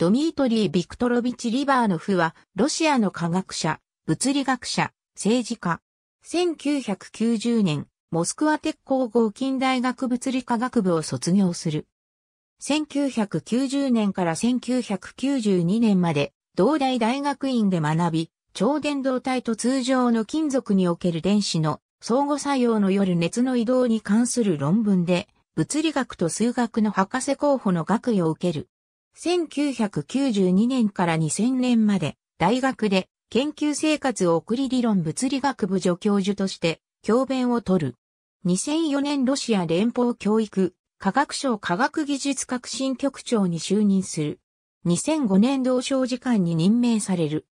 ドミートリー・ビクトロビチ・リバーノフは、ロシアの科学者、物理学者、政治家。1990年、モスクワ鉄工合金大学物理科学部を卒業する。1990年から1992年まで、同大大学院で学び、超伝導体と通常の金属における電子の相互作用のよる熱の移動に関する論文で、物理学と数学の博士候補の学位を受ける。1992年から2000年まで大学で研究生活を送り理論物理学部助教授として教鞭を取る。2004年ロシア連邦教育科学省科学技術革新局長に就任する。2005年同省時間に任命される。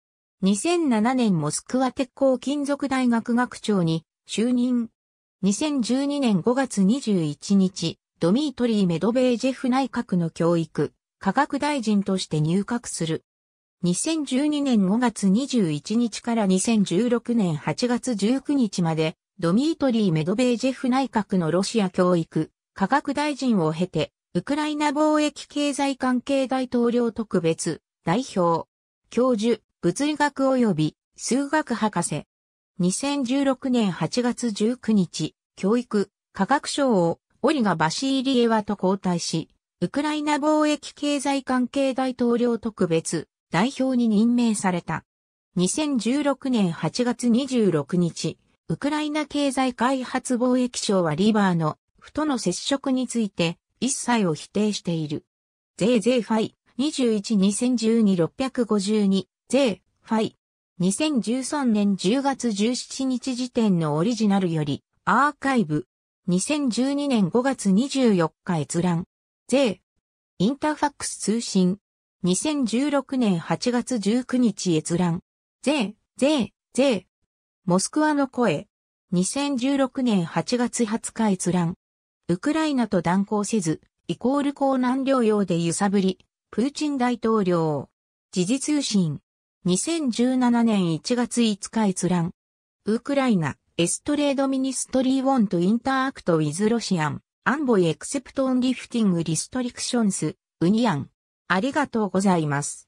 2007年モスクワ鉄鋼金属大学学長に就任。2012年5月21日、ドミートリー・メドベージェフ内閣の教育、科学大臣として入閣する。2012年5月21日から2016年8月19日まで、ドミートリー・メドベージェフ内閣のロシア教育、科学大臣を経て、ウクライナ貿易経済関係大統領特別、代表、教授、物理学及び数学博士。2016年8月19日、教育、科学省をオリガ・バシーリエワと交代し、ウクライナ貿易経済関係大統領特別代表に任命された。2016年8月26日、ウクライナ経済開発貿易省はリバーの負との接触について一切を否定している。税税ファイ21-2012-652税ファイ2013年10月17日時点のオリジナルよりアーカイブ2012年5月24日閲覧 J、インターファックス通信、2016年8月19日閲覧、J、J、J、モスクワの声、2016年8月20日閲覧、ウクライナと断交せず、イコール港南領用で揺さぶり、プーチン大統領、時事通信、2017年1月5日閲覧、ウクライナ、エストレードミニストリー・ウォンとインターアクト・ウィズ・ロシアン。アンボイエクセプトオンリフティングリストリクションス、ウニアン。ありがとうございます。